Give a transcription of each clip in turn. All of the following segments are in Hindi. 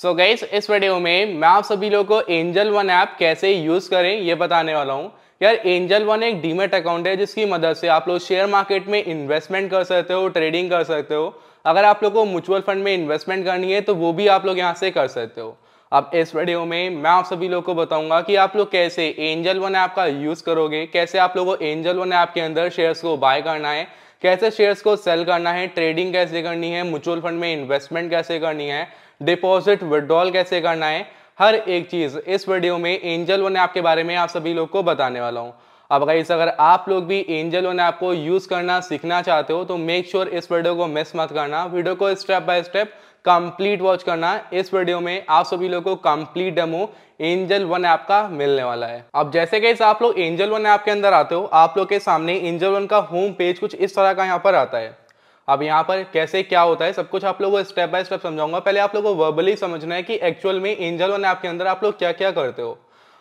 सो so गईस इस वीडियो में मैं आप सभी लोगों को एंजल वन ऐप कैसे यूज़ करें ये बताने वाला हूँ यार एंजल वन एक डीमेट अकाउंट है जिसकी मदद से आप लोग शेयर मार्केट में इन्वेस्टमेंट कर सकते हो ट्रेडिंग कर सकते हो अगर आप लोग को म्यूचुअल फंड में इन्वेस्टमेंट करनी है तो वो भी आप लोग यहाँ से कर सकते हो अब इस वीडियो में मैं आप सभी लोग को बताऊंगा कि आप लोग कैसे एंजल वन ऐप का यूज़ करोगे कैसे आप लोगों को एंजल वन ऐप के अंदर शेयर्स को बाय करना है कैसे शेयर्स को सेल करना है ट्रेडिंग कैसे करनी है म्यूचुअल फंड में इन्वेस्टमेंट कैसे करनी है डिपॉजिट विड्रॉल कैसे करना है हर एक चीज़ इस वीडियो में एंजल वन ऐप के बारे में आप सभी लोग को बताने वाला हूँ अब गाइस अगर आप लोग भी एंजल वन ऐप को यूज़ करना सीखना चाहते हो तो मेक श्योर sure इस वीडियो को मिस मत करना वीडियो को step by step complete watch करना इस वीडियो में आप सभी लोगों को complete demo Angel One app का मिलने वाला है अब जैसे कि आप लोग एंजल वन ऐप के अंदर आते हो आप लोग के सामने एंजल वन का होम पेज कुछ इस तरह का यहाँ पर आता है अब यहाँ पर कैसे क्या होता है सब कुछ आप लोगों को स्टेप बाय स्टेप समझाऊंगा पहले आप लोगों को वर्बली समझना है कि एक्चुअल में एंजल वन ऐप के अंदर आप लोग क्या क्या करते हो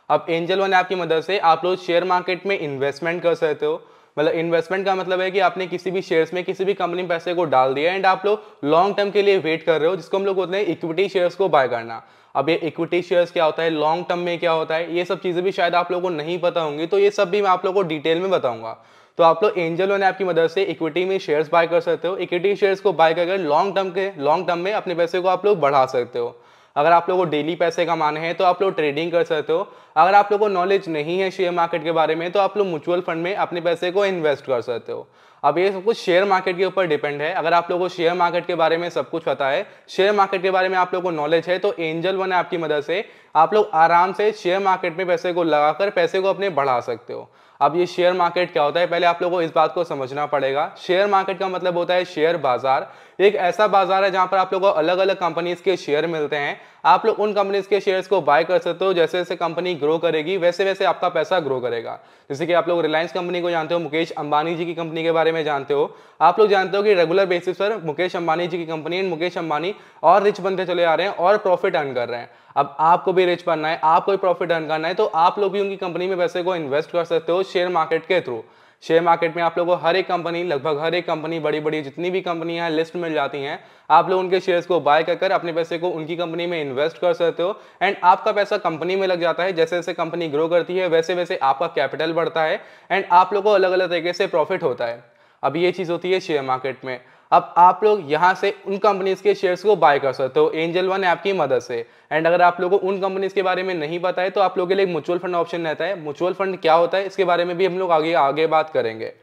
अब एंजल वन ऐप की मदद से आप लोग शेयर मार्केट में इन्वेस्टमेंट कर सकते हो मतलब इन्वेस्टमेंट का मतलब है कि आपने किसी भी शेयर्स में किसी भी कंपनी में पैसे को डाल दिया एंड आप लोग लॉन्ग टर्म के लिए वेट कर रहे हो जिसको हम लोग बोलते हैं इक्विटी शेयर्स को बाय करना अब ये इक्विटी शेयर्स क्या होता है लॉन्ग टर्म में क्या होता है ये सब चीज़ें भी शायद आप लोगों को नहीं पता होंगी तो ये सब भी मैं आप लोगों को डिटेल में बताऊंगा तो आप लोग एंजल ने आपकी मदद से इक्विटी में शेयर्स बाय कर सकते हो इक्विटी शेयर्स को बाय करके लॉन्ग टर्म के लॉन्ग टर्म में अपने पैसे को आप लोग बढ़ा सकते हो अगर आप लोग को डेली पैसे कमाने हैं तो आप लोग ट्रेडिंग कर सकते हो अगर आप लोग को नॉलेज नहीं है शेयर मार्केट के बारे में तो आप लोग म्यूचुअल फंड में अपने पैसे को इन्वेस्ट कर सकते हो अब ये सब कुछ शेयर मार्केट के ऊपर डिपेंड है अगर आप लोगों को शेयर मार्केट के बारे में सब कुछ पता है शेयर मार्केट के बारे में आप लोगों को नॉलेज है तो एंजल वन आपकी मदद से आप लोग आराम से शेयर मार्केट में पैसे को लगाकर पैसे को अपने बढ़ा सकते हो अब ये शेयर मार्केट क्या होता है पहले आप लोगों को इस बात को समझना पड़ेगा शेयर मार्केट का मतलब होता है शेयर बाजार एक ऐसा बाजार है जहां पर आप लोगों को अलग अलग कंपनीज के शेयर मिलते हैं आप लोग उन कंपनीज के शेयर्स को बाय कर सकते हो जैसे जैसे कंपनी ग्रो करेगी वैसे वैसे आपका पैसा ग्रो करेगा जैसे कि आप लोग रिलायंस कंपनी को जानते हो मुकेश अंबानी जी की कंपनी के बारे में जानते हो आप लोग जानते हो कि रेगुलर बेसिस पर मुकेश अंबानी जी की कंपनी एंड मुकेश अंबानी और रिच बनते चले आ रहे हैं और प्रॉफिट अर्न कर रहे हैं अब आपको भी रिच बनना है आपको भी प्रॉफिट अर्न करना है तो आप लोग भी उनकी कंपनी में पैसे को इन्वेस्ट कर सकते हो शेयर मार्केट के थ्रू शेयर मार्केट में आप लोगों को हर एक कंपनी लगभग हर एक कंपनी बड़ी बड़ी जितनी भी कंपनियां लिस्ट मिल जाती हैं आप लोग उनके शेयर्स को बाय कर अपने पैसे को उनकी कंपनी में इन्वेस्ट कर सकते हो एंड आपका पैसा कंपनी में लग जाता है जैसे जैसे कंपनी ग्रो करती है वैसे वैसे आपका कैपिटल बढ़ता है एंड आप लोग को अलग अलग तरीके से प्रॉफिट होता है अब ये चीज़ होती है शेयर मार्केट में अब आप लोग यहाँ से उन कंपनीज के शेयर्स को बाय कर सकते हो एंजल वन ऐप की मदद से एंड अगर आप लोगों को उन कंपनीज के बारे में नहीं पता है तो आप लोगों के लिए म्यूचुअल फंड ऑप्शन रहता है म्यूचुअल फंड क्या होता है इसके बारे में भी हम लोग आगे आगे बात करेंगे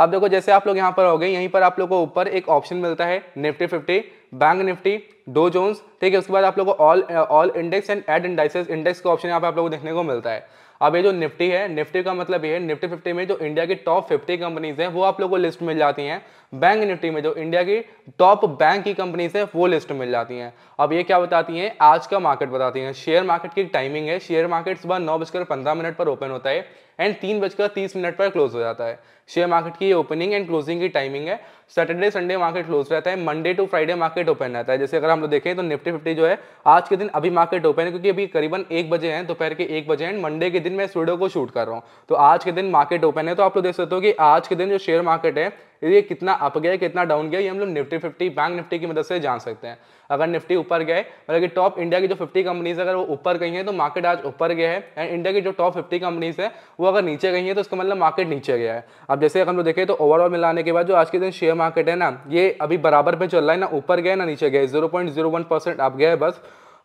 अब देखो जैसे आप लोग यहाँ पर हो गए यहीं पर आप लोग को ऊपर एक ऑप्शन मिलता है Nifty fifty bank Nifty Dow Jones ठीक है उसके बाद आप लोग को ऑल ऑल इंडेक्स एंड एड इंडाइसेस इंडेक्स का ऑप्शन यहाँ पर आप लोग को देखने को मिलता है अब ये जो निफ्टी है निफ्टी का मतलब ये है निफ्टी फिफ्टी में जो इंडिया की टॉप फिफ्टी कंपनीज हैं वो आप लोग को लिस्ट मिल जाती हैं बैंक निफ्टी में जो इंडिया की टॉप बैंक की कंपनीज है वो लिस्ट मिल जाती हैं अब ये क्या बताती हैं आज का मार्केट बताती हैं शेयर मार्केट की टाइमिंग है शेयर मार्केट सुबह नौ बजकर पंद्रह मिनट पर ओपन होता है एंड तीन बजकर तीस मिनट पर क्लोज हो जाता है शेयर मार्केट की ओपनिंग एंड क्लोजिंग की टाइमिंग है सैटरडे संडे मार्केट क्लोज रहता है Monday to Friday market open रहता है जैसे अगर हम लोग देखें तो निफ्टी फिफ्टी जो है आज के दिन अभी मार्केट ओपन है क्योंकि अभी करीबन एक बजे हैं दोपहर के एक बजे एंड मंडे के दिन मैं इस वीडियो को शूट कर रहा हूँ तो आज के दिन मार्केट ओपन है तो आप लोग देख सकते हो कि आज के दिन जो शेयर मार्केट है ये कितना अप गया कितना डाउन गया ये हम लोग निफ्टी फिफ्टी बैंक निफ्टी की मदद से जान सकते हैं अगर निफ्टी ऊपर गए मतलब कि टॉप इंडिया की जो फिफ्टी कंपनीज अगर वो ऊपर गई हैं तो मार्केट आज ऊपर गया है एंड इंडिया की जो टॉप फिफ्टी कंपनीज है वो अगर नीचे गई हैं तो उसका मतलब मार्केट नीचे गया है अब जैसे अगर हम लोग देखें तो ओवरऑल मिलाने के बाद जो आज के दिन शेयर मार्केट है ना ये अभी बराबर पर चल रहा है ना ऊपर गया ना नीचे गए zero point zero one percent आप गए बस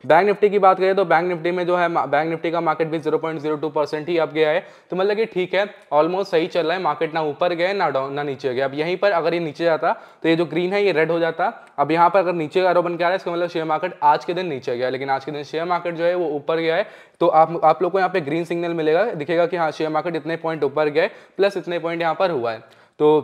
बैंक निफ्टी की बात करें तो बैंक निफ्टी में जो है बैंक निफ्टी का मार्केट भी 0.02 परसेंट ही अब गया है तो मतलब कि ठीक है ऑलमोस्ट सही चल रहा है मार्केट ना ऊपर गए ना डाउन ना नीचे गए अब यहीं पर अगर ये नीचे जाता तो ये जो ग्रीन है ये रेड हो जाता अब यहाँ पर अगर नीचे का बन आ रहा है इसका मतलब शेयर मार्केट आज के दिन नीचे गया लेकिन आज के दिन शेयर मार्केट जो है वो ऊपर गया है तो आप आप लोग को यहाँ पे ग्रीन सिग्नल मिलेगा दिखेगा कि हाँ शेयर मार्केट इतने पॉइंट ऊपर गए प्लस इतने पॉइंट यहाँ पर हुआ है तो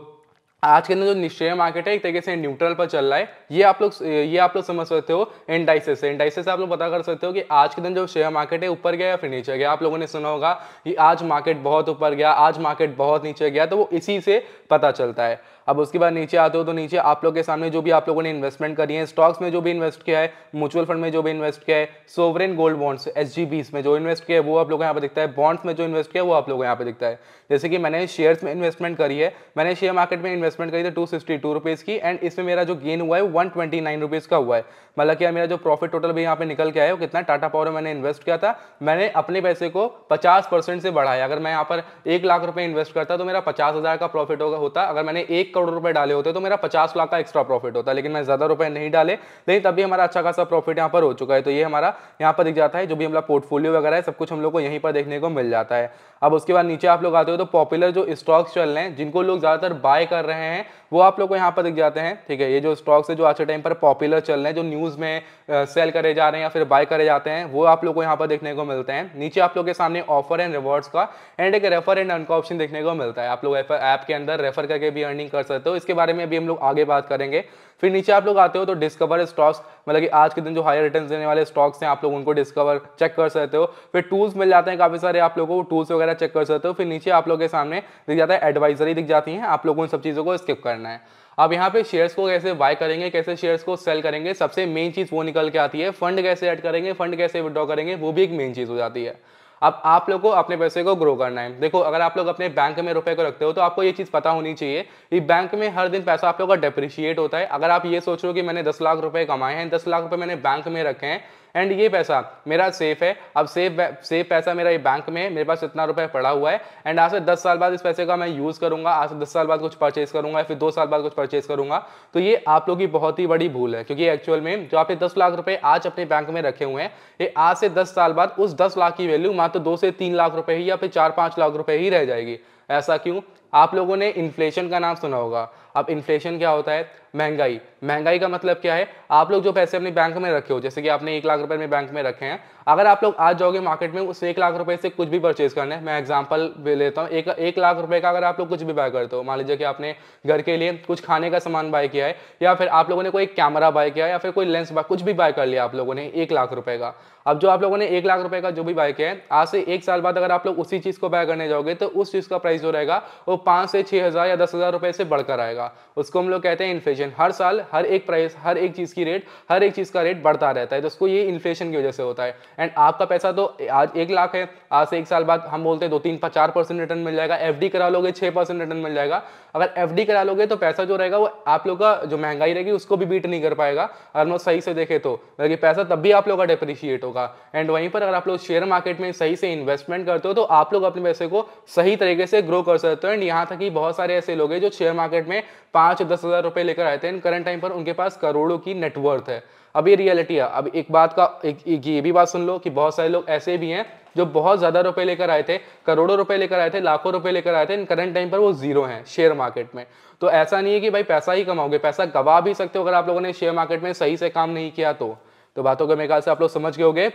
आज के अंदर जो निश्चय मार्केट है एक तरीके से न्यूट्रल पर चल रहा है ये आप लोग ये आप लोग समझ सकते हो इंडाइसिस से से आप लोग पता कर सकते हो कि आज के दिन जो शेयर मार्केट है ऊपर गया या फिर नीचे गया आप लोगों ने सुना होगा कि आज मार्केट बहुत ऊपर गया आज मार्केट बहुत नीचे गया तो वो इसी से पता चलता है अब उसके बाद नीचे आते हो तो नीचे आप लोग के सामने जो भी आप लोगों ने इन्वेस्टमेंट करी है स्टॉक्स में जो भी इन्वेस्ट किया है म्यूचुअल फंड में जो भी इन्वेस्ट किया है सोवरेन गोल्ड बॉन्ड्स एस में जो इन्वेस्ट किया है वो आप लोगों यहाँ पर दिखता है बॉन्ड्स में जो इन्वेस्ट किया है वो आप लोगों यहाँ पर दिखता है जैसे कि मैंने शेयर्स में इन्वेस्टमेंट करी है मैंने शेयर मार्केट में इन्वेस्ट इन्वेस्टमेंट करी थी टू सिक्सटी टू रुपीज़ की एंड इसमें मेरा जो गेन हुआ है वन ट्वेंटी नाइन रुपीज़ का हुआ है मतलब कि मेरा जो प्रॉफिट टोटल भी यहाँ पे निकल के आया वो कितना टाटा पावर में मैंने इन्वेस्ट किया था मैंने अपने पैसे को पचास परसेंट से बढ़ाया अगर मैं यहाँ पर एक लाख रुपये इन्वेस्ट करता तो मेरा पचास हज़ार का प्रॉफिट होगा होता अगर मैंने एक करोड़ रुपये डाले होते तो मेरा पचास लाख का एक्स्ट्रा प्रॉफिट होता लेकिन मैं ज़्यादा रुपये नहीं डाले लेकिन तभी हमारा अच्छा खासा प्रॉफिट यहाँ पर हो चुका है तो ये हमारा यहाँ पर दिख जाता है जो भी हमारा पोर्टफोलियो वगैरह है सब कुछ हम लोग को यहीं पर देखने को मिल जाता है अब उसके बाद नीचे आप लोग आते हो तो पॉपुलर जो स्टॉक्स चल रहे हैं जिनको लोग ज़्यादातर बाय कर रहे हैं वो आप लोग को यहाँ पर दिख जाते हैं ठीक है ये जो स्टॉक्स है जो आज के टाइम पर पॉपुलर चल रहे हैं जो न्यूज़ में सेल करे जा रहे हैं या फिर बाय करे जाते हैं वो आप लोग को यहाँ पर देखने को मिलते हैं नीचे आप लोग के सामने ऑफर एंड रिवॉर्ड्स का एंड एक रेफर एंड अर्न का ऑप्शन देखने को मिलता है आप लोग ऐप के अंदर रेफर करके भी अर्निंग कर सकते हो इसके बारे में भी हम लोग आगे बात करेंगे फिर नीचे आप लोग आते हो तो डिस्कवर स्टॉक्स मतलब कि आज के दिन जो हायर रिटर्न देने वाले स्टॉक्स हैं आप लोग उनको डिस्कवर चेक कर सकते हो फिर टूल्स मिल जाते हैं काफ़ी सारे आप लोगों को टूल्स वगैरह चेक कर सकते हो फिर नीचे आप लोग के सामने दिख जाता है एडवाइजरी दिख जाती है आप लोग उन सब चीज़ों को स्किप करना है अब यहाँ पे शेयर्स को कैसे बाय करेंगे कैसे शेयर्स को सेल करेंगे सबसे मेन चीज़ वो निकल के आती है फंड कैसे ऐड करेंगे फंड कैसे विड्रॉ करेंगे वो भी एक मेन चीज़ हो जाती है अब आप लोग को अपने पैसे को ग्रो करना है देखो अगर आप लोग अपने बैंक में रुपए को रखते हो तो आपको ये चीज़ पता होनी चाहिए कि बैंक में हर दिन पैसा आप लोग का डेप्रिशिएट होता है अगर आप ये सोच रहे हो कि मैंने दस लाख रुपए कमाए हैं दस लाख रुपए मैंने बैंक में रखे हैं एंड ये पैसा मेरा सेफ है अब सेफ सेफ पैसा मेरा ये बैंक में मेरे पास इतना रुपये पड़ा हुआ है एंड आज से दस साल बाद इस पैसे का मैं यूज़ करूँगा आज से दस साल बाद कुछ परचेज करूँगा फिर दो साल बाद कुछ परचेज करूँगा तो ये आप लोग की बहुत ही बड़ी भूल है क्योंकि एक्चुअल में जो आपने दस लाख रुपये आज अपने बैंक में रखे हुए हैं ये आज से दस साल बाद उस दस लाख की वैल्यू मात्र दो से तीन लाख रुपये ही या फिर चार पाँच लाख रुपये ही रह जाएगी ऐसा क्यों आप लोगों ने इन्फ्लेशन का नाम सुना होगा अब इन्फ्लेशन क्या होता है महंगाई महंगाई का मतलब क्या है आप लोग जो पैसे अपने बैंक में रखे हो जैसे कि आपने एक लाख रुपए में बैंक में रखे हैं अगर आप लोग आज जाओगे मार्केट में उस एक लाख रुपए से कुछ भी परचेज करना है मैं एग्जाम्पल लेता हूँ एक एक लाख रुपए का अगर आप लोग कुछ भी बाय करते हो मान लीजिए कि आपने घर के लिए कुछ खाने का सामान बाय किया है या फिर आप लोगों ने कोई कैमरा बाय किया है या फिर कोई लेंस बाय कुछ भी बाय कर लिया आप लोगों ने एक लाख रुपए का अब जो आप लोगों ने एक लाख रुपए का जो भी बाय किया है आज से एक साल बाद अगर आप लोग उसी चीज़ को बाय करने जाओगे तो उस चीज़ का प्राइस जो रहेगा वो पाँच से छः हज़ार या दस हज़ार रुपये से बढ़कर आएगा उसको हम लोग कहते हैं इन्फ्लेशन हर साल हर एक प्राइस हर एक चीज़ की रेट हर एक चीज़ का रेट बढ़ता रहता है तो उसको ये इन्फ्लेशन की वजह से होता है एंड आपका पैसा तो आज एक लाख है आज से एक साल बाद हम बोलते हैं दो तीन चार परसेंट रिटर्न मिल जाएगा एफ करा लोगे छः परसेंट रिटर्न मिल जाएगा अगर एफ करा लोगे तो पैसा जो रहेगा वो आप लोग का जो महंगाई रहेगी उसको भी बीट नहीं कर पाएगा अगर हम सही से देखें तो बल्कि पैसा तब भी आप लोग का डिप्रिशिएट होगा एंड वहीं पर अगर आप लोग शेयर मार्केट में सही से इन्वेस्टमेंट करते हो तो आप लोग अपने पैसे को सही तरीके से ग्रो कर सकते हो एंड यहाँ तक कि बहुत सारे ऐसे लोग हैं जो शेयर मार्केट में पाँच दस हज़ार रुपये लेकर आए थे एंड करंट टाइम पर उनके पास करोड़ों की नेटवर्थ है अब ये रियलिटी है अब एक बात का एक, एक ये भी बात सुन लो कि बहुत सारे लोग ऐसे भी हैं जो बहुत ज़्यादा रुपए लेकर आए थे करोड़ों रुपए लेकर आए थे लाखों रुपए लेकर आए थे इन करंट टाइम पर वो जीरो हैं शेयर मार्केट में तो ऐसा नहीं है कि भाई पैसा ही कमाओगे पैसा गवा भी सकते हो अगर आप लोगों ने शेयर मार्केट में सही से काम नहीं किया तो, तो बातों के मेरे ख्याल से आप लोग समझ गए होगे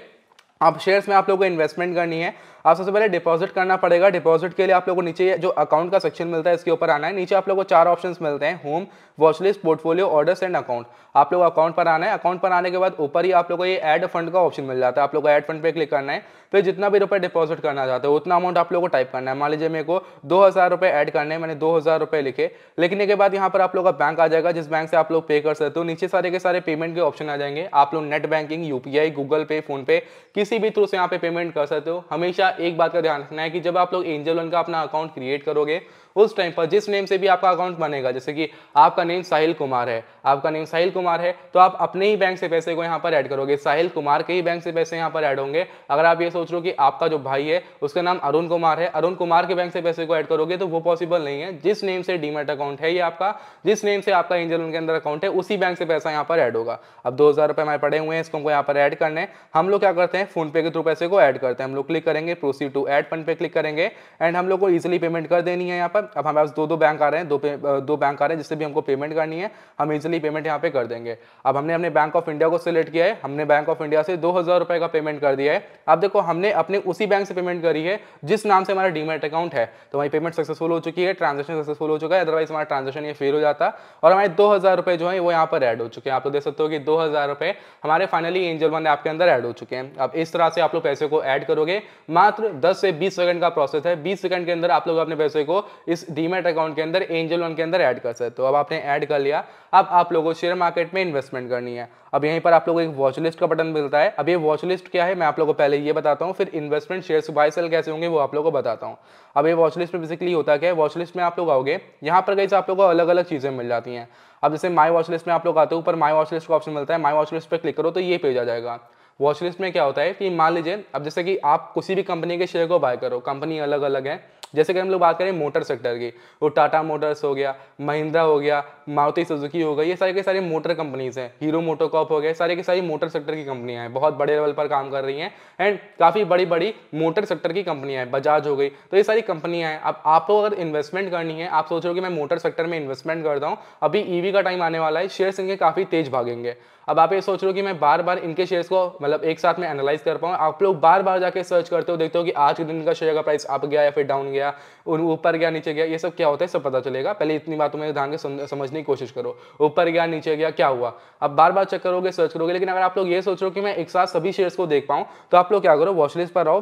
आप शेयर्स में आप लोगों को इन्वेस्टमेंट करनी है आप सबसे पहले डिपॉजिट करना पड़ेगा डिपॉजिट के लिए आप लोगों को नीचे जो अकाउंट का सेक्शन मिलता है इसके ऊपर आना है नीचे आप लोगों को चार ऑप्शन मिलते हैं home watchlist portfolio orders and account आप लोग अकाउंट पर आना है अकाउंट पर आने के बाद ऊपर ही आप लोगों को ये एड फंड का ऑप्शन मिल जाता है आप लोग को एड फंड पर क्लिक करना है फिर जितना भी रुपये डिपॉजिट करना चाहते हो उतना अमाउंट आप लोग को टाइप करना है मान लीजिए मेरे को दो हज़ार रुपये ऐड करने हैं मैंने दो हज़ार रुपये लिखे लिखने के बाद यहाँ पर आप लोग का बैंक आ जाएगा जिस बैंक से आप लोग पे कर सकते हो नीचे सारे के सारे पेमेंट के ऑप्शन आ जाएंगे आप लोग net banking UPI Google Pay PhonePe किसी भी थ्रू से यहाँ पे पेमेंट कर सकते हो हमेशा एक बात का ध्यान रखना है कि जब आप लोग एंजल वन का अपना अकाउंट क्रिएट करोगे उस टाइम पर जिस नेम से भी आपका अकाउंट बनेगा जैसे कि आपका नेम साहिल कुमार है आपका नेम साहिल कुमार है तो आप अपने ही बैंक से पैसे को यहाँ पर ऐड करोगे साहिल कुमार के ही बैंक से पैसे यहाँ पर ऐड होंगे अगर आप ये सोच रहे हो कि आपका जो भाई है उसका नाम अरुण कुमार है अरुण कुमार के बैंक से पैसे को ऐड करोगे तो वो पॉसिबल नहीं है जिस नेम से डीमेट अकाउंट है ये आपका जिस नेम से आपका एंजल उनके अंदर अकाउंट है उसी बैंक से पैसा यहाँ पर ऐड होगा अब दो हज़ार रुपए हमारे पड़े हुए हैं इसको हमको यहाँ पर ऐड करने हम लोग क्या करते हैं फोनपे के थ्रू पैसे को ऐड करते हैं हम लोग क्लिक करेंगे proceed to add PhonePe click करेंगे एंड हम लोग को ईजिली पेमेंट कर देनी है यहाँ पर अब हमारे पास दो दो बैंक आ रहे हैं दो पे, दो बैंक आ रहे हैं जिससे भी हमको पेमेंट करनी है हम इजिली पेमेंट यहाँ पे कर देंगे अब हमने अपने बैंक ऑफ इंडिया को सिलेक्ट किया है हमने बैंक ऑफ इंडिया से दो हज़ार रुपये का पेमेंट कर दिया है अब देखो हमने अपने उसी बैंक से पेमेंट करी है जिस नाम से हमारा डीमेट अकाउंट है तो हमारी पेमेंट सक्सेसफुल हो चुकी है ट्रांजेक्शन सक्सेसफुल हो चुका है अदरवाइज हमारा ट्रांजेक्शन ये फेल हो जाता और हमारे दो हज़ार जो है वो यहाँ पर एड हो चुके हैं आप लोग देख सकते हो कि दो हज़ार हमारे फाइनली एंजल वन ऐप के अंदर ऐड हो चुके हैं अब इस तरह से आप लोग पैसे को ऐड करोगे मात्र दस से बीस सेकंड का प्रोसेस है बीस सेकंड के अंदर आप लोग अपने पैसे को इस डीमेट अकाउंट के अंदर एंजल वन के अंदर ऐड कर सकते हो अब आपने ऐड कर लिया अब आप लोगों को शेयर मार्केट में इन्वेस्टमेंट करनी है अब यहीं पर आप लोगों को एक वॉच लिस्ट का बटन मिलता है अब ये वॉच लिस्ट क्या है मैं आप लोगों को पहले ये बताता हूँ फिर इन्वेस्टमेंट शेयर बाय सेल कैसे होंगे वो आप लोगों को बताता हूँ अब ये वॉच लिस्ट में बेसिकली होता क्या है वॉच लिस्ट में आप लोग आओगे यहाँ पर कहीं आप लोगों को अलग अलग चीज़ें मिल जाती हैं अब जैसे माई वॉच लिस्ट में आप लोग आते हो ऊपर माई वॉच लिस्ट का ऑप्शन मिलता है माई वॉच लिस्ट पर क्लिक करो तो ये पेज आ जाएगा वॉच लिस्ट में क्या होता है कि मान लीजिए अब जैसे कि आप किसी भी कंपनी के शेयर को बाय करो कंपनी अलग अलग है जैसे कि हम लोग बात करें मोटर सेक्टर की वो टाटा मोटर्स हो गया महिंद्रा हो गया मारुति सुजुकी हो गई ये सारे के सारे मोटर कंपनीज हैं हीरो मोटोकॉप हो गए सारे के सारी मोटर सेक्टर की कंपनियां हैं बहुत बड़े लेवल पर काम कर रही हैं एंड काफ़ी बड़ी बड़ी मोटर सेक्टर की कंपनियां हैं बजाज हो गई तो ये सारी कंपनियां हैं अब आपको अगर इन्वेस्टमेंट करनी है आप सोच रहे हो कि मैं मोटर सेक्टर में इन्वेस्टमेंट करता हूँ अभी ईवी e का टाइम आने वाला है शेयर इनके काफ़ी तेज भागेंगे अब आप ये सोच रहे हो कि मैं बार बार इनके शेयर्स को मतलब एक साथ में एनालाइज कर पाऊँ आप लोग बार बार जाके सर्च करते हो देखते हो कि आज के दिन का शेयर का प्राइस अप गया या फिर डाउन गया ऊपर गया नीचे गया ये सब क्या होता है सब पता चलेगा पहले इतनी बातों में ध्यान के समझने की कोशिश करो ऊपर गया नीचे गया क्या हुआ अब बार बार चेक करोगे सर्च करोगे लेकिन अगर आप लोग ये सोच रहे हो कि मैं एक साथ सभी शेयर्स को देख पाऊँ तो आप लोग क्या करो वॉचलिस्ट पर रहो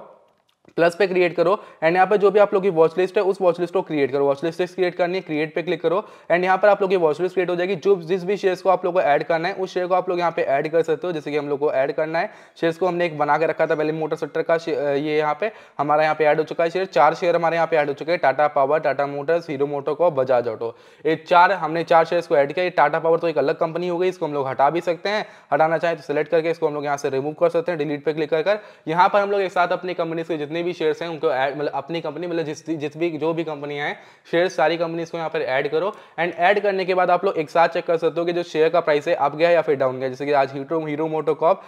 प्लस पे क्रिएट करो एंड यहाँ पर जो भी आप लोग की वॉच लिस्ट है उस वॉच लिस्ट को क्रिएट करो वॉच लिस्ट क्रिएट करनी है क्रिएट पे क्लिक करो एंड यहाँ पर आप लोग की वॉच लिस्ट क्रिएट हो जाएगी जो जिस भी शेयर्स को आप लोगों को ऐड करना है उस शेयर को आप लोग यहाँ पे ऐड कर सकते हो जैसे कि हम लोग को ऐड करना है शेयर्स को हमने एक बना के रखा था पहले मोटर सेक्टर का ये यहाँ पे हमारा यहाँ पे ऐड हो चुका है शेयर चार शेयर हमारे यहाँ पे ऐड हो चुके हैं Tata power Tata motors Hero MotoCorp Bajaj auto ये चार हमने चार शेयर्स को ऐड किया ये टाटा पावर तो एक अलग कंपनी हो गई इसको हम लोग हटा भी सकते हैं हटाना चाहें तो सिलेक्ट करके इसको हम लोग यहाँ से रिमूव कर सकते हैं डिलीट पर क्लिक कर यहाँ पर हम लोग एक साथ अपनी कंपनी से जितने जितने भी शेयर्स हैं उनको ऐड मतलब अपनी कंपनी मतलब जिस जिस भी जो भी कंपनियां हैं शेयर्स सारी कंपनीज को यहाँ पर ऐड करो एंड ऐड करने के बाद आप लोग एक साथ चेक कर सकते हो कि जो शेयर का प्राइस है अप गया या फिर डाउन गया जैसे कि आज हीरो हीरो मोटोकॉप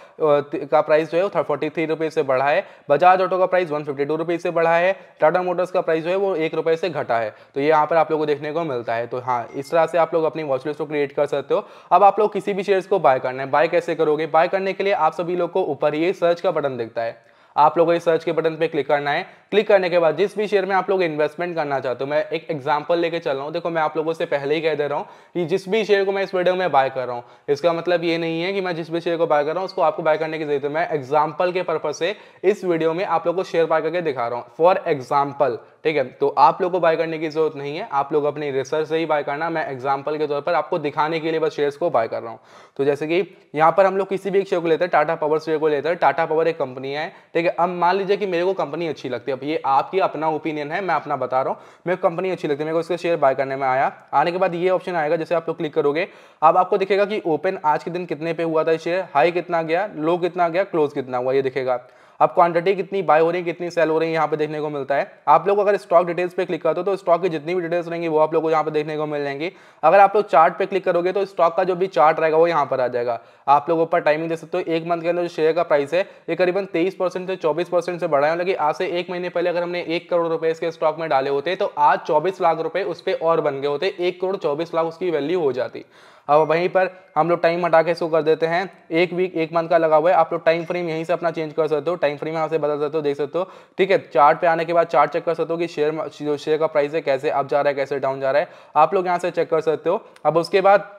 का प्राइस जो है वो फोर्टी थ्री रुपीज़ से बढ़ा है बजाज ऑटो का price one fifty two rupees से बढ़ा है टाटा मोटर्स का प्राइस जो है वो एक रुपये से घटा है तो ये यहाँ पर आप लोग को देखने को मिलता है तो हाँ इस तरह से आप लोग अपनी वॉचलिस्ट को क्रिएट कर सकते हो अब आप लोग किसी भी शेयर्स को बाय करना है बाय कैसे करोगे बाय करने के लिए आप सभी लोग को ऊपर ये सर्च का बटन दिखता है आप लोगों को सर्च के बटन पे क्लिक करना है क्लिक करने के बाद जिस भी शेयर में आप लोग इन्वेस्टमेंट करना चाहते हो मैं एक एग्जाम्पल लेके चल रहा हूँ देखो मैं आप लोगों से पहले ही कह दे रहा हूँ कि जिस भी शेयर को मैं इस वीडियो में बाय कर रहा हूँ इसका मतलब ये नहीं है कि मैं जिस भी शेयर को बाय कर रहा हूँ उसको आपको बाय करने की जरूरत है मैं एग्जाम्पल के पर्पज से इस वीडियो में आप लोग को शेयर बाय करके दिखा रहा हूँ फॉर एग्जाम्पल ठीक है तो आप लोग को बाय करने की जरूरत नहीं है आप लोग अपनी रिसर्च से ही बाय करना मैं एग्जाम्पल के तौर पर आपको दिखाने के लिए बस शेयर को बाय कर रहा हूँ तो जैसे कि यहाँ पर हम लोग किसी भी एक शेयर को लेते हैं टाटा पावर शेयर को लेते हैं टाटा पावर एक कंपनी है ठीक है है अब मान लीजिए कि मेरे को कंपनी अच्छी लगती है अब ये आपकी अपना ओपिनियन है मैं अपना बता रहा हूँ मेरे को कंपनी अच्छी लगती है मेरे को इसके शेयर बाय करने में आया आने के बाद ये ऑप्शन आएगा जैसे आप लोग क्लिक करोगे अब आपको दिखेगा कि ओपन आज के दिन कितने पे हुआ था शेयर हाई कितना गया लो कितना गया क्लोज कितना हुआ ये दिखेगा अब क्वांटिटी कितनी बाय हो रही है कितनी सेल हो रही है यहाँ पे देखने को मिलता है आप लोग अगर स्टॉक डिटेल्स पे क्लिक करते हो तो स्टॉक की जितनी भी डिटेल्स रहेंगी वो आप लोग को यहाँ पे देखने को मिल जाएंगी अगर आप लोग चार्ट पे क्लिक करोगे तो स्टॉक का जो भी चार्ट रहेगा वो यहाँ पर आ जाएगा आप लोग ऊपर टाइमिंग दे सकते हो एक मंथ के अंदर जो शेयर का प्राइस है ये करीबन तेईस से चौबीस से बढ़ा है लेकिन आज से एक महीने पहले अगर हमने एक करोड़ रुपए इसके स्टॉक में डाले होते तो आज चौबीस लाख रुपए उस पर और बन गए होते एक करोड़ चौबीस लाख उसकी वैल्यू हो जाती अब वहीं पर हम लोग टाइम हटा के शो कर देते हैं एक वीक एक मंथ का लगा हुआ है आप लोग टाइम फ्रेम यहीं से अपना चेंज कर सकते हो टाइम फ्रेम यहाँ से बदल सकते हो देख सकते हो ठीक है चार्ट पे आने के बाद चार्ट चेक कर सकते हो कि शेयर शेयर का प्राइस है कैसे अप जा रहा है कैसे डाउन जा रहा है आप लोग यहाँ से चेक कर सकते हो अब उसके बाद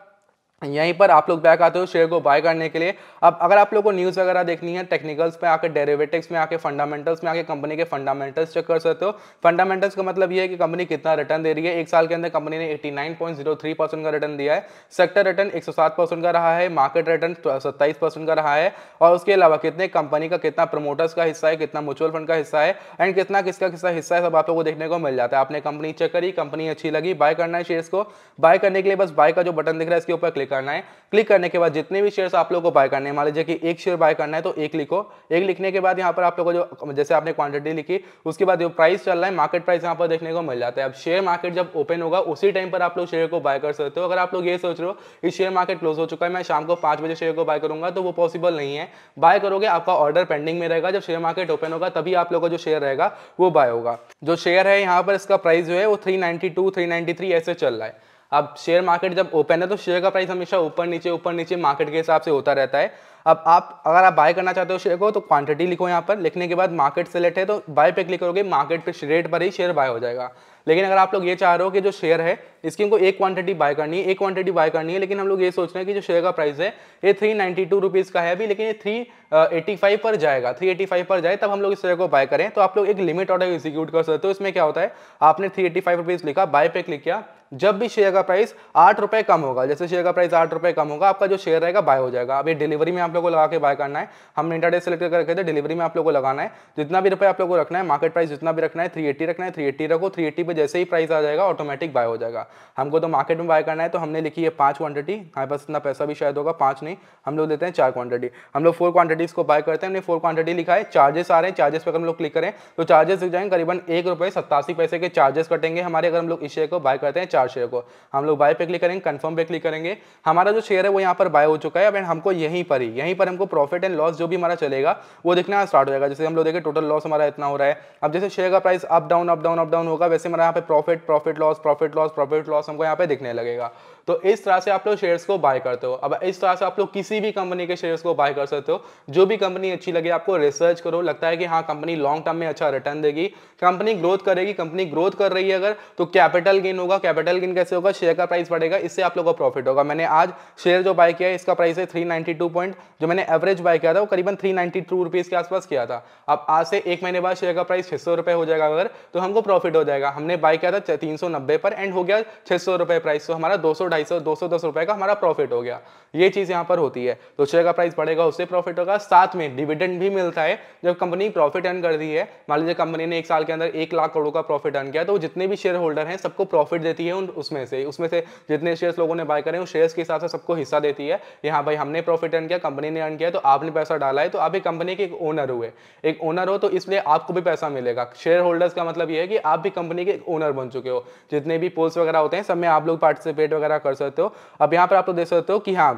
यहीं पर आप लोग बैक आते हो शेयर को बाय करने के लिए अब अगर आप लोग को न्यूज़ वगैरह देखनी है टेक्निकल्स पे आके डेरिवेटिव्स में आके फंडामेंटल्स में आके कंपनी के फंडामेंटल्स चेक कर सकते हो फंडामेंटल्स का मतलब ये है कि कंपनी कितना रिटर्न दे रही है एक साल के अंदर कंपनी ने 89.03 परसेंट का रिटर्न दिया है सेक्टर रिटर्न एक परसेंट का रहा है मार्केट रिटर्न सत्ताईस परसेंट का रहा है और उसके अलावा कितने कंपनी का कितना प्रमोटर्स का हिस्सा है कितना म्यूचुअल फंड का हिस्सा है एंड कितना किसका किसका हिस्सा है सब आप लोग को देखने को मिल जाता है आपने कंपनी चेक करी कंपनी अच्छी लगी बाय करना है शेयर्स को बाय करने के लिए बस बाय का जो बटन दिख रहा है इसके ऊपर क्लिक क्लिक करना है क्लिक करने के बाद जितने भी शेयर्स आप लोगों को बाय करने हैं मान लीजिए कि एक शेयर बाय करना है तो एक लिखो एक लिखने के बाद यहाँ पर आप लोगों को जो जैसे आपने क्वांटिटी लिखी उसके बाद जो प्राइस चल रहा है मार्केट प्राइस यहाँ पर देखने को मिल जाता है अब शेयर मार्केट जब ओपन होगा उसी टाइम पर आप लोग शेयर को बाय कर सकते हो अगर आप लोग ये सोच रहे हो कि शेयर मार्केट क्लोज हो चुका है मैं शाम को पाँच बजे शेयर को बाय करूंगा तो वो पॉसिबल नहीं है बाय करोगे आपका ऑर्डर पेंडिंग में रहेगा जब शेयर मार्केट ओपन होगा तभी आप लोगों का जो शेयर रहेगा वो बाय होगा जो शेयर है यहाँ पर इसका प्राइस जो है वो थ्री नाइन्टी ऐसे चल रहा है अब शेयर मार्केट जब ओपन है तो शेयर का प्राइस हमेशा ऊपर नीचे ऊपर नीचे मार्केट के हिसाब से होता रहता है अब आप अगर आप बाय करना चाहते हो शेयर को तो क्वांटिटी लिखो यहाँ पर लिखने के बाद मार्केट सेलेक्ट है तो बाय पे क्लिक करोगे मार्केट पे रेट पर ही शेयर बाय हो जाएगा लेकिन अगर आप लोग ये चाह रहे हो कि जो शेयर है इसकी हमको एक क्वांटिटी बाय करनी है एक क्वांटिटी बाय करनी है लेकिन हम लोग ये सोच रहे हैं कि जो शेयर का प्राइस है ये थ्री नाइन्टी टू रुपीज़ का है अभी लेकिन ये थ्री 85 पर जाएगा 385 पर जाए तब हम लोग इस शेयर को बाय करें तो आप लोग एक लिमिट ऑर्डर एग्जीक्यूट कर सकते हो इसमें क्या होता है आपने थ्री एटी लिखा बाय पे क्लिक किया जब भी शेयर का प्राइस आठ रुपए कम होगा जैसे शेयर का प्राइस आठ रुपए कम होगा आपका जो शेयर रहेगा बाय हो जाएगा अभी डिलीवरी में आप लोगों को लगा के बाय करना है हमने इंटरडे सेलेक्ट करके थे डिलीवरी में आप लोगों को लगाना है जितना भी रुपए आप लोगों को रखना है मार्केट प्राइस जितना भी रखना है थ्री रखना है थ्री एट्टी रखो थ्री एट्टी पर जैसे ही प्राइस आ जाएगा ऑटोमेटिक बाय हो जाएगा हमको तो मार्केट में बाय करना है तो हमने लिखी है पाँच क्वांटिटी हमारे पास इतना पैसा भी शायद होगा पाँच नहीं हम लोग देते हैं चार क्वांटिटी हम लोग फोर क्वांटिटी क्वांटिटीज को बाय करते हैं हमने फोर क्वांटिटी लिखा है चार्जेस आ रहे हैं चार्जेस पर हम लोग क्लिक करें तो चार्जेस दिख जाएंगे करीबन एक रुपये सत्तासी पैसे के चार्जेस कटेंगे हमारे अगर हम लोग इस शेयर को बाय करते हैं चार शेयर को हम लोग बाय पे क्लिक करेंगे कन्फर्म पे क्लिक करेंगे हमारा जो शेयर है वो यहाँ पर बाय हो चुका है अब हमको यहीं पर ही यहीं पर हमको प्रॉफिट एंड लॉस जो भी हमारा चलेगा वो दिखना स्टार्ट हो जाएगा जैसे हम लोग देखें टोटल लॉस हमारा इतना हो रहा है अब जैसे शेयर का price up down up down up down होगा वैसे हमारा यहाँ पे profit profit loss profit loss profit loss हमको यहाँ पे दिखने लगेगा तो इस तरह से आप लोग शेयर्स को बाय करते हो अब इस तरह से आप लोग किसी भी कंपनी के शेयर्स को बाय कर सकते हो जो भी कंपनी अच्छी लगे आपको रिसर्च करो लगता है कि हाँ कंपनी लॉन्ग टर्म में अच्छा रिटर्न देगी कंपनी ग्रोथ करेगी कंपनी ग्रोथ कर रही है अगर तो कैपिटल गेन होगा कैपिटल गेन कैसे होगा शेयर का प्राइस बढ़ेगा इससे आप लोग का प्रॉफिट होगा मैंने आज शेयर जो बाय किया है इसका प्राइस है थ्री पॉइंट जो मैंने एवरेज बाय किया था वो करीबन थ्री नाइन्टी के आसपास किया था अब आज से एक महीने बाद शेयर का प्राइस छह हो जाएगा अगर तो हमको प्रॉफिट हो जाएगा हमने बाय किया था तीन पर एंड हो गया छह प्राइस तो हमारा दो सौ ढाई सौ दो सौ दस रुपए का हमारा प्रॉफिट हो गया ये चीज़ यहाँ पर होती है तो शेयर का प्राइस बढ़ेगा उससे प्रॉफिट होगा साथ में डिविडेंड भी मिलता है जब कंपनी प्रॉफिट अर्न कर दी है मान लीजिए कंपनी ने एक साल के अंदर एक लाख करोड़ का प्रॉफिट अर्न किया तो जितने भी शेयर होल्डर हैं सबको प्रॉफिट देती है उसमें से उसमें से जितने शेयर लोगों ने बाय करें उस शेयर के हिसाब से सबको हिस्सा देती है यहाँ भाई हमने प्रॉफिट अर्न किया कंपनी ने अर्न किया तो आपने पैसा डाला है तो आप एक कंपनी के एक ओनर हुए एक ओनर हो तो इसलिए आपको भी पैसा मिलेगा शेयर होल्डर्स का मतलब यह है कि आप भी कंपनी के ओनर बन चुके हो जितने भी पोल्स वगैरह होते हैं सब में आप लोग पार्टिसिपेट वगैरह कर सकते हो अब यहाँ पर आप लोग देख सकते हो कि हाँ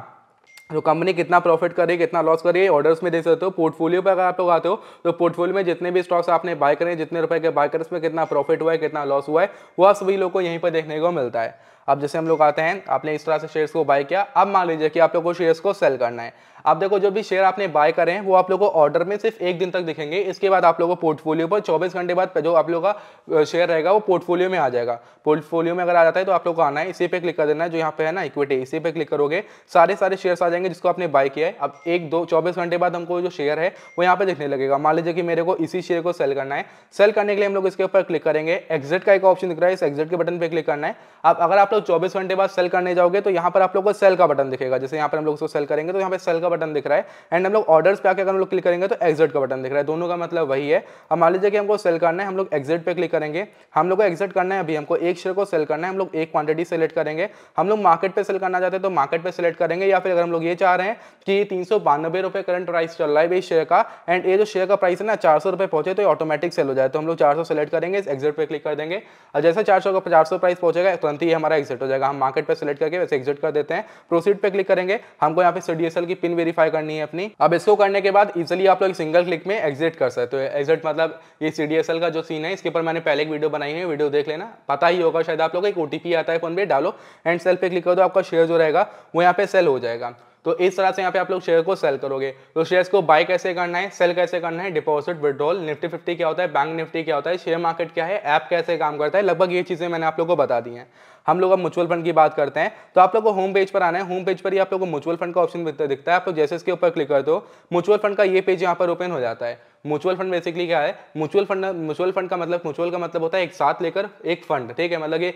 जो कंपनी कितना प्रॉफिट कर रही है कितना लॉस कर रही है ऑर्डर्स में देख सकते हो पोर्टफोलियो पर अगर आप लोग आते हो तो पोर्टफोलियो में जितने भी स्टॉक्स आपने बाय करें जितने रुपए के बाय करें उसमें कितना प्रॉफिट हुआ है कितना लॉस हुआ है वह सभी लोग को यहीं पर देखने को मिलता है अब जैसे हम लोग आते हैं आपने इस तरह से शेयर्स को बाय किया अब मान लीजिए कि आप लोगों को शेयर्स को सेल करना है अब देखो जो भी शेयर आपने बाय करें वो आप लोगों को ऑर्डर में सिर्फ एक दिन तक दिखेंगे इसके बाद आप लोगों को पोर्टफोलियो पर 24 घंटे बाद जो आप लोगों का शेयर रहेगा वो पोर्टफोलियो में आ जाएगा पोर्टफोलियो में अगर आ जाता है तो आप लोग को आना है इसी पे क्लिक कर देना है जो यहाँ पे है ना इक्विटी इसी पे क्लिक करोगे सारे सारे शेयर आ जाएंगे जिसको आपने बाय किया है अब एक दो चौबीस घंटे बाद हमको जो शेयर है वो यहाँ पे दिखने लगेगा मान लीजिए कि मेरे को इसी शेयर को सेल करना है सेल करने के लिए हम लोग इसके ऊपर क्लिक करेंगे एग्जिट का एक ऑप्शन दिख रहा है इस एग्जिट के बटन पर क्लिक करना है अब अगर आप लोग 24 घंटे बाद सेल करने जाओगे तो यहाँ पर आप लोग को सेल का बटन दिखेगा जैसे यहाँ पर हम लोग उसको सेल करेंगे तो यहाँ पर सेल का बटन दिख रहा है एंड हम लोग ऑर्डर्स पे आकर हम लोग क्लिक करेंगे तो एग्जिट का बटन दिख रहा है दोनों का मतलब वही है अब मान लीजिए कि हमको सेल करना है हम लोग एग्जिट पे क्लिक करेंगे हम लोग को एग्जिट करना है अभी हमको एक शेयर को सेल करना है हम लोग एक क्वांटिटी सेलेक्ट करेंगे हम लोग मार्केट पर सेल करना चाहते हैं तो मार्केट पर सेलेक्ट करेंगे या फिर अगर हम लोग ये चाह रहे हैं कि तीन सौ करंट प्राइस चल रहा है भाई शेयर का एंड ये जो शेयर का प्राइस है ना चार सौ पहुंचे तो ऑटोमेटिक सेल हो जाए तो हम लोग चार सौ सेलेक्ट करेंगे एग्जिट पर क्लिक कर देंगे और जैसे चार सौ का चार सौ प्राइस पहुंचेगा तुरंत ही हमारा एग्जिट हो जाएगा हम मार्केट पर सिलेक्ट करके वैसे एग्जिट कर देते हैं प्रोसीड पे क्लिक करेंगे हमको यहाँ पे सीडीएसएल की पिन वेरीफाई करनी है अपनी अब इसको करने के बाद इजिली आप लोग सिंगल क्लिक में एग्जिट कर सकते हो एग्जिट मतलब ये सीडीएसएल का जो सीन है इसके ऊपर मैंने पहले एक वीडियो बनाई है वीडियो देख लेना पता ही होगा शायद आप लोग एक ओटीपी आता है फोन पे डालो एंड सेल पे क्लिक कर दो आपका शेयर जो रहेगा वो यहाँ पे सेल हो जाएगा तो इस तरह से यहाँ पे आप लोग शेयर को सेल करोगे तो शेयर्स को बाय कैसे करना है सेल कैसे करना है डिपॉजिट विड्रॉल निफ्टी फिफ्टी क्या होता है बैंक निफ्टी क्या होता है शेयर मार्केट क्या है ऐप कैसे काम करता है लगभग ये चीज़ें मैंने आप लोग को बता दी हैं हम लोग अब म्यूचुअल फंड की बात करते हैं तो आप लोग को होम पेज पर आना है होम पेज पर ही आप लोग को म्यूचुअल फंड का ऑप्शन दिखता है आप लोग जैसे इसके ऊपर क्लिक करते हो म्यूचुअल फंड का ये पेज यहाँ पर ओपन हो जाता है म्यूचुअल फंड बेसिकली क्या है म्यूचुअल फंड म्यूचुअल फंड का मतलब म्यूचुअल का मतलब होता है एक साथ लेकर एक फंड ठीक है मतलब ये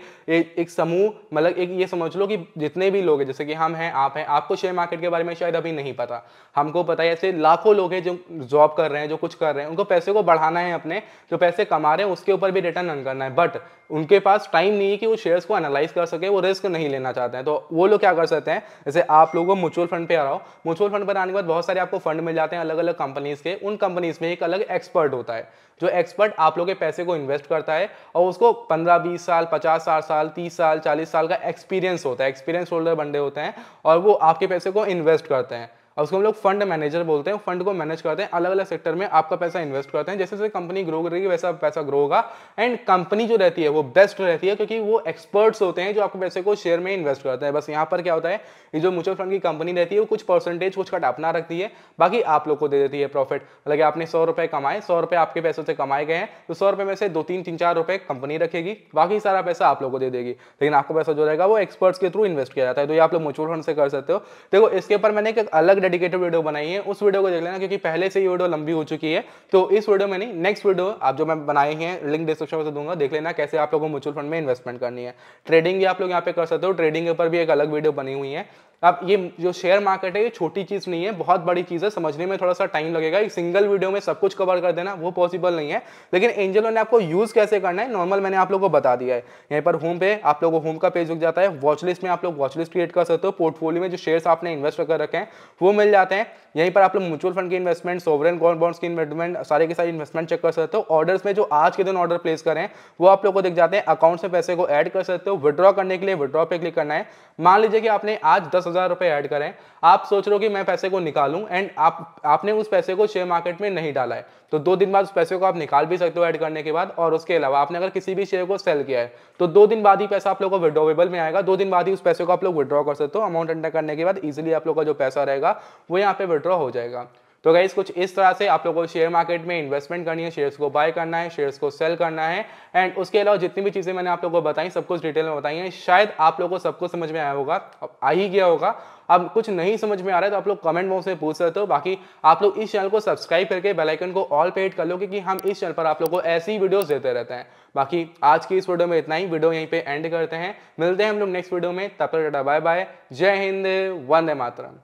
एक समूह मतलब एक ये समझ लो कि जितने भी लोग हैं जैसे कि हम हैं आप हैं आपको शेयर मार्केट के बारे में शायद अभी नहीं पता हमको पता है ऐसे लाखों लोग हैं जो जॉब कर रहे हैं जो कुछ कर रहे हैं उनको पैसे को बढ़ाना है अपने जो पैसे कमा रहे हैं उसके ऊपर भी रिटर्न अर्न करना है बट उनके पास टाइम नहीं है कि वो शेयर्स को एनालाइज कर सके वो रिस्क नहीं लेना चाहते हैं तो वो लोग क्या कर सकते हैं जैसे आप लोगों को म्यूचुअल फंड पे आ रहा हो म्यूचुअल फंड पर आने के बाद बहुत सारे आपको फंड मिल जाते हैं अलग अलग कंपनीज के उन कंपनीज में एक अलग एक्सपर्ट होता है जो एक्सपर्ट आप लोग के पैसे को इन्वेस्ट करता है और उसको 15 20 साल 50 साठ साल 30 साल 40 साल का एक्सपीरियंस होता है एक्सपीरियंस होल्डर बंदे होते हैं और वो आपके पैसे को इन्वेस्ट करते हैं और उसको हम लोग फंड मैनेजर बोलते हैं फंड को मैनेज करते हैं अलग अलग सेक्टर में आपका पैसा इन्वेस्ट करते हैं जैसे जैसे कंपनी ग्रो करेगी वैसा पैसा ग्रो होगा एंड कंपनी जो रहती है वो बेस्ट रहती है क्योंकि वो एक्सपर्ट्स होते हैं जो आपके पैसे को शेयर में इन्वेस्ट करते हैं बस यहाँ पर क्या होता है ये जो म्यूचुअल फंड की कंपनी रहती है वो कुछ परसेंटेज कुछ कट अपना रखती है बाकी आप लोग को दे देती है प्रॉफिट मतलब अलग आपने सौ रुपये कमाए सौ रुपये आपके पैसों से कमाए गए हैं तो सौ रुपये में से दो तीन तीन चार रुपये कंपनी रखेगी बाकी सारा पैसा आप लोग को दे देगी लेकिन आपका पैसा जो रहेगा वो एक्सपर्ट्स के थ्रू इन्वेस्ट किया जाता है तो ये आप लोग म्यूचुअल फंड से कर सकते हो देखो इसके ऊपर मैंने एक अलग डेडिकेटेड वीडियो बनाई है उस वीडियो को देख लेना क्योंकि पहले से ये वीडियो लंबी हो चुकी है तो इस वीडियो में नहीं नेक्स्ट वीडियो आप जो मैं बनाए हैं लिंक डिस्क्रिप्शन में दूंगा देख लेना कैसे आप लोगों को म्यूचुअल फंड में इन्वेस्टमेंट करनी है ट्रेडिंग भी आप लोग यहाँ पे कर सकते हो ट्रेडिंग के ऊपर भी एक अलग वीडियो बनी हुई है अब ये जो शेयर मार्केट है ये छोटी चीज़ नहीं है बहुत बड़ी चीज़ है समझने में थोड़ा सा टाइम लगेगा एक सिंगल वीडियो में सब कुछ कवर कर देना वो पॉसिबल नहीं है लेकिन एंजलों ने आपको यूज़ कैसे करना है नॉर्मल मैंने आप लोग को बता दिया है यहाँ पर होम पे आप लोगों को होम का पेज रुक जाता है वॉचलिस्ट में आप लोग वॉचलिस्ट क्रिएट कर सकते हो पोर्टफोलियो में जो शेयर आपने इन्वेस्ट कर रखे हैं वो मिल जाते हैं यहीं पर आप लोग म्यूचुअल फंड के इन्वेस्टमेंट सोवरन गोल्ड बॉन्ड्स की इन्वेस्टमेंट सारे के सारे इन्वेस्टमेंट चेक कर सकते हो ऑर्डर्स में जो आज के दिन ऑर्डर प्लेस करें वो आप लोग को दिख जाते हैं अकाउंट से पैसे को ऐड कर सकते हो विड्रॉ करने के लिए विड्रॉ पे क्लिक करना है मान लीजिए कि आपने आज दस हज़ार रुपए ऐड करें आप सोच रहे हो कि मैं पैसे को निकालूं एंड आप आपने उस पैसे को शेयर मार्केट में नहीं डाला है तो दो दिन बाद उस पैसे को आप निकाल भी सकते हो ऐड करने के बाद और उसके अलावा आपने अगर किसी भी शेयर को सेल किया है तो दो दिन बाद ही पैसा आप लोग को विड्रॉवेबल में आएगा दो दिन बाद ही उस पैसे को आप लोग विड्रॉ कर सकते हो अमाउंट एंटर करने के बाद इजिली आप लोग का जो पैसा रहेगा वो यहाँ पे विड्रॉ हो जाएगा तो गाइज कुछ इस तरह से आप लोगों को शेयर मार्केट में इन्वेस्टमेंट करनी है शेयर्स को बाय करना है शेयर्स को सेल करना है एंड उसके अलावा जितनी भी चीज़ें मैंने आप लोगों को बताई सब कुछ डिटेल में बताई है शायद आप लोगों को सब कुछ समझ में आया होगा आ ही गया होगा अब कुछ नहीं समझ में आ रहा है तो आप लोग कमेंट बॉक्स में पूछ सकते हो बाकी आप लोग इस चैनल को सब्सक्राइब करके बेलाइकन को ऑल पेड कर लो क्योंकि हम इस चैनल पर आप लोग को ऐसी ही वीडियोस देते रहते हैं बाकी आज की इस वीडियो में इतना ही वीडियो यहीं पे एंड करते हैं मिलते हैं हम लोग नेक्स्ट वीडियो में तब तक डाटा बाय बाय जय हिंद वंदे मातरम